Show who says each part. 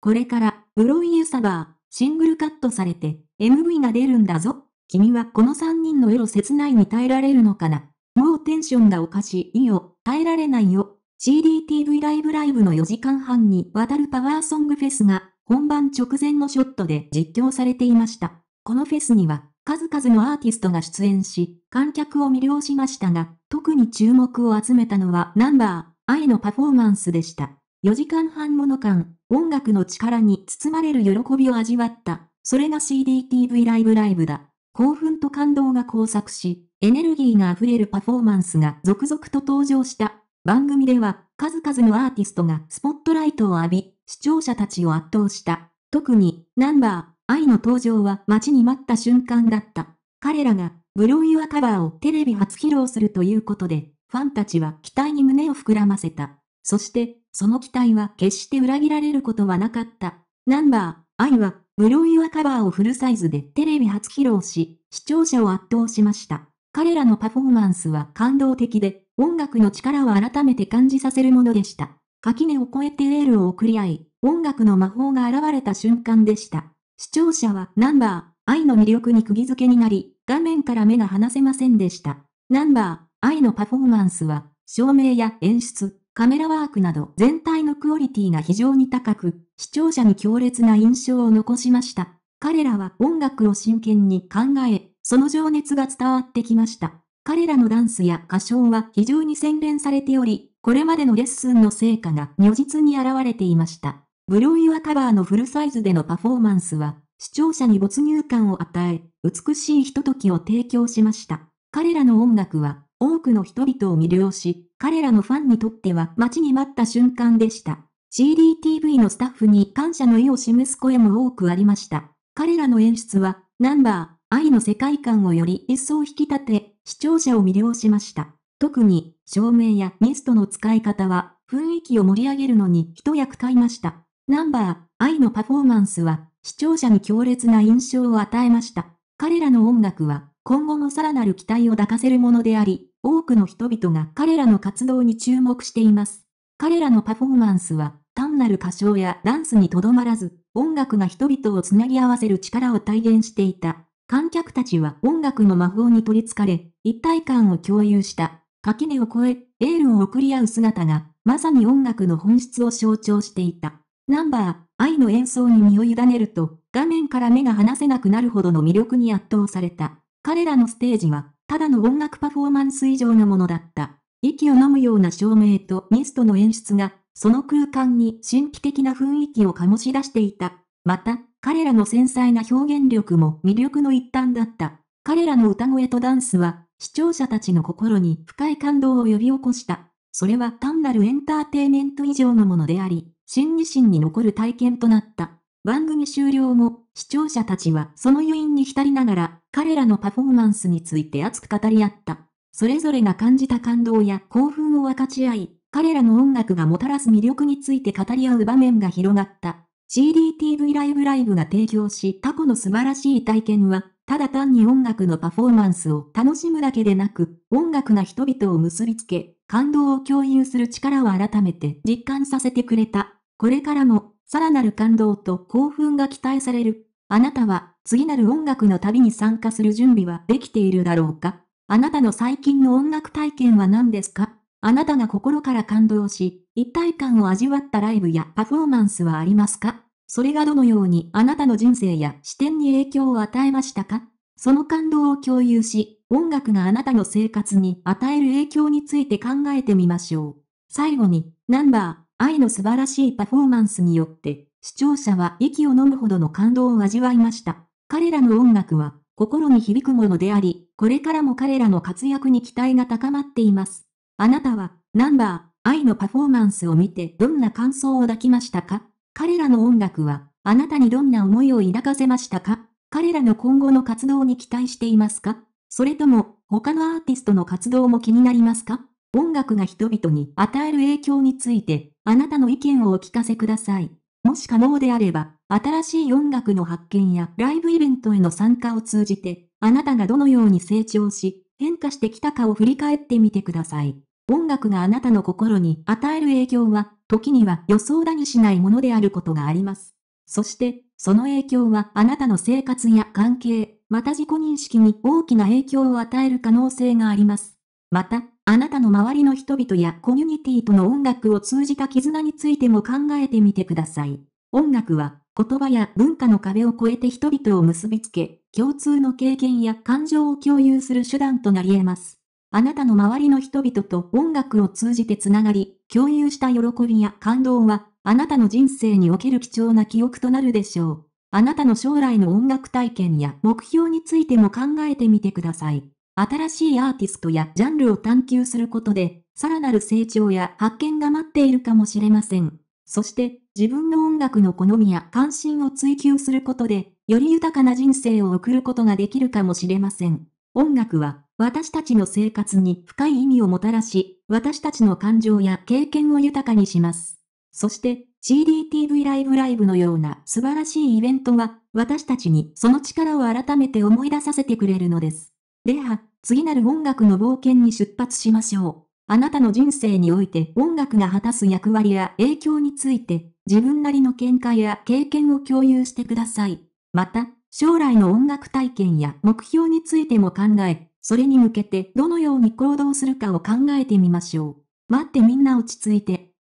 Speaker 1: これから、ブロイユサバー、シングルカットされて、MV が出るんだぞ。君はこの3人のエロ切ないに耐えられるのかなもうテンションがおかしいよ。耐えられないよ。CDTV ライブライブの4時間半にわたるパワーソングフェスが本番直前のショットで実況されていました。このフェスには数々のアーティストが出演し、観客を魅了しましたが、特に注目を集めたのはナンバー、愛のパフォーマンスでした。4時間半もの間、音楽の力に包まれる喜びを味わった。それが CDTV ライブライブだ。興奮と感動が交錯し、エネルギーが溢れるパフォーマンスが続々と登場した。番組では、数々のアーティストがスポットライトを浴び、視聴者たちを圧倒した。特に、ナンバー、愛の登場は待ちに待った瞬間だった。彼らが、ブロイワカバーをテレビ初披露するということで、ファンたちは期待に胸を膨らませた。そして、その期待は決して裏切られることはなかった。ナンバー、愛は、室井はカバーをフルサイズでテレビ初披露し、視聴者を圧倒しました。彼らのパフォーマンスは感動的で、音楽の力を改めて感じさせるものでした。垣根を越えてエールを送り合い、音楽の魔法が現れた瞬間でした。視聴者はナンバー、愛の魅力に釘付けになり、画面から目が離せませんでした。ナンバー、愛のパフォーマンスは、照明や演出、カメラワークなど全体のクオリティが非常に高く、視聴者に強烈な印象を残しました。彼らは音楽を真剣に考え、その情熱が伝わってきました。彼らのダンスや歌唱は非常に洗練されており、これまでのレッスンの成果が如実に現れていました。ブローイワカバーのフルサイズでのパフォーマンスは、視聴者に没入感を与え、美しいひとときを提供しました。彼らの音楽は多くの人々を魅了し、彼らのファンにとっては待ちに待った瞬間でした。CDTV のスタッフに感謝の意を示す声も多くありました。彼らの演出は、ナンバー、愛の世界観をより一層引き立て、視聴者を魅了しました。特に、照明やミストの使い方は、雰囲気を盛り上げるのに一役買いました。ナンバー、愛のパフォーマンスは、視聴者に強烈な印象を与えました。彼らの音楽は、今後のさらなる期待を抱かせるものであり、多くの人々が彼らの活動に注目しています。彼らのパフォーマンスは、単なる歌唱やダンスにとどまらず、音楽が人々をつなぎ合わせる力を体現していた。観客たちは音楽の魔法に取りつかれ、一体感を共有した。垣根を越え、エールを送り合う姿が、まさに音楽の本質を象徴していた。ナンバー、愛の演奏に身を委ねると、画面から目が離せなくなるほどの魅力に圧倒された。彼らのステージは、ただの音楽パフォーマンス以上のものだった。息を飲むような照明とミストの演出が、その空間に神秘的な雰囲気を醸し出していた。また、彼らの繊細な表現力も魅力の一端だった。彼らの歌声とダンスは、視聴者たちの心に深い感動を呼び起こした。それは単なるエンターテイメント以上のものであり、心理心に残る体験となった。番組終了後、視聴者たちはその余韻に浸りながら、彼らのパフォーマンスについて熱く語り合った。それぞれが感じた感動や興奮を分かち合い、彼らの音楽がもたらす魅力について語り合う場面が広がった。CDTV ライブライブが提供し過去の素晴らしい体験は、ただ単に音楽のパフォーマンスを楽しむだけでなく、音楽が人々を結びつけ、感動を共有する力を改めて実感させてくれた。これからも、さらなる感動と興奮が期待される。あなたは、次なる音楽の旅に参加する準備はできているだろうかあなたの最近の音楽体験は何ですかあなたが心から感動し、一体感を味わったライブやパフォーマンスはありますかそれがどのようにあなたの人生や視点に影響を与えましたかその感動を共有し、音楽があなたの生活に与える影響について考えてみましょう。最後に、ナンバー、愛の素晴らしいパフォーマンスによって、視聴者は息を飲むほどの感動を味わいました。彼らの音楽は心に響くものであり、これからも彼らの活躍に期待が高まっています。あなたは、ナンバー、愛のパフォーマンスを見てどんな感想を抱きましたか彼らの音楽は、あなたにどんな思いを抱かせましたか彼らの今後の活動に期待していますかそれとも、他のアーティストの活動も気になりますか音楽が人々に与える影響について、あなたの意見をお聞かせください。もし可能であれば、新しい音楽の発見やライブイベントへの参加を通じて、あなたがどのように成長し、変化してきたかを振り返ってみてください。音楽があなたの心に与える影響は、時には予想だにしないものであることがあります。そして、その影響はあなたの生活や関係、また自己認識に大きな影響を与える可能性があります。また、あなたの周りの人々やコミュニティとの音楽を通じた絆についても考えてみてください。音楽は言葉や文化の壁を越えて人々を結びつけ、共通の経験や感情を共有する手段となり得ます。あなたの周りの人々と音楽を通じてつながり、共有した喜びや感動は、あなたの人生における貴重な記憶となるでしょう。あなたの将来の音楽体験や目標についても考えてみてください。新しいアーティストやジャンルを探求することで、さらなる成長や発見が待っているかもしれません。そして、自分の音楽の好みや関心を追求することで、より豊かな人生を送ることができるかもしれません。音楽は、私たちの生活に深い意味をもたらし、私たちの感情や経験を豊かにします。そして、CDTV ライブライブのような素晴らしいイベントは、私たちにその力を改めて思い出させてくれるのです。では、次なる音楽の冒険に出発しましょう。あなたの人生において音楽が果たす役割や影響について、自分なりの見解や経験を共有してください。また、将来の音楽体験や目標についても考え、それに向けてどのように行動するかを考えてみましょう。待ってみんな落ち着いて。